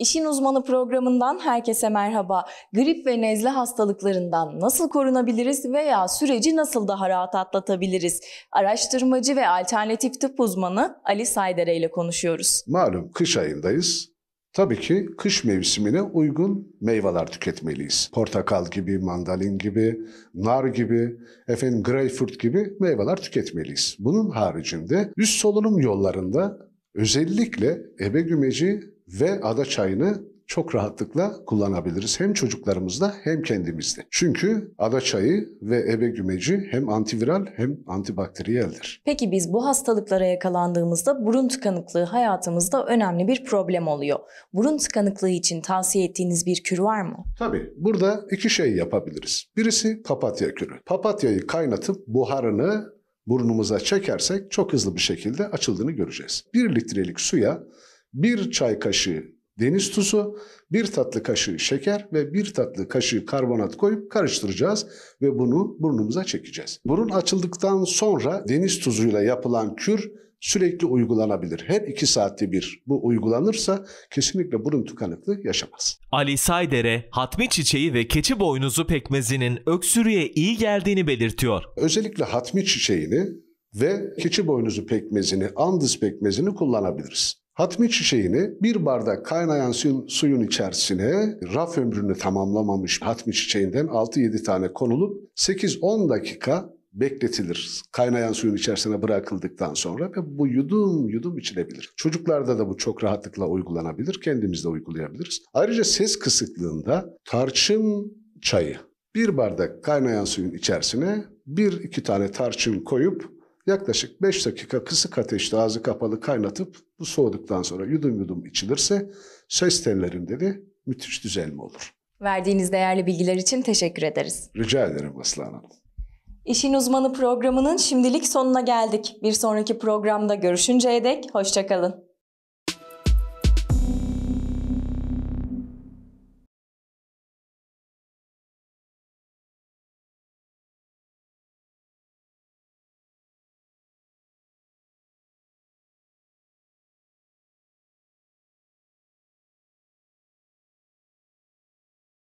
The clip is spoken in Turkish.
İşin Uzmanı programından herkese merhaba. Grip ve nezle hastalıklarından nasıl korunabiliriz veya süreci nasıl daha rahat atlatabiliriz? Araştırmacı ve alternatif tıp uzmanı Ali Saydere ile konuşuyoruz. Malum kış ayındayız. Tabii ki kış mevsimine uygun meyveler tüketmeliyiz. Portakal gibi, mandalin gibi, nar gibi, efendim greyfurt gibi meyveler tüketmeliyiz. Bunun haricinde üst solunum yollarında özellikle ebe gümeci ve ada çayını çok rahatlıkla kullanabiliriz. Hem çocuklarımızda hem kendimizde. Çünkü ada çayı ve ebe gümeci hem antiviral hem antibakteriyeldir. Peki biz bu hastalıklara yakalandığımızda burun tıkanıklığı hayatımızda önemli bir problem oluyor. Burun tıkanıklığı için tavsiye ettiğiniz bir kür var mı? Tabii. Burada iki şey yapabiliriz. Birisi papatya kürü. Papatyayı kaynatıp buharını burnumuza çekersek çok hızlı bir şekilde açıldığını göreceğiz. Bir litrelik suya bir çay kaşığı deniz tuzu, bir tatlı kaşığı şeker ve bir tatlı kaşığı karbonat koyup karıştıracağız ve bunu burnumuza çekeceğiz. Burun açıldıktan sonra deniz tuzuyla yapılan kür sürekli uygulanabilir. Her iki saatte bir bu uygulanırsa kesinlikle burun tıkanıklığı yaşamaz. Ali Saydere, hatmi çiçeği ve keçi boynuzu pekmezinin öksürüğe iyi geldiğini belirtiyor. Özellikle hatmi çiçeğini ve keçi boynuzu pekmezini, andız pekmezini kullanabiliriz. Hatmi çiçeğini bir bardak kaynayan suyun içerisine raf ömrünü tamamlamamış hatmi çiçeğinden 6-7 tane konulup 8-10 dakika bekletilir. Kaynayan suyun içerisine bırakıldıktan sonra ve bu yudum yudum içilebilir. Çocuklarda da bu çok rahatlıkla uygulanabilir. Kendimiz de uygulayabiliriz. Ayrıca ses kısıklığında tarçın çayı. Bir bardak kaynayan suyun içerisine bir iki tane tarçın koyup Yaklaşık 5 dakika kısık ateşte ağzı kapalı kaynatıp bu soğuduktan sonra yudum yudum içilirse ses tellerinde de müthiş düzelme olur. Verdiğiniz değerli bilgiler için teşekkür ederiz. Rica ederim Aslı Hanım. İşin Uzmanı programının şimdilik sonuna geldik. Bir sonraki programda görüşünceye dek hoşçakalın.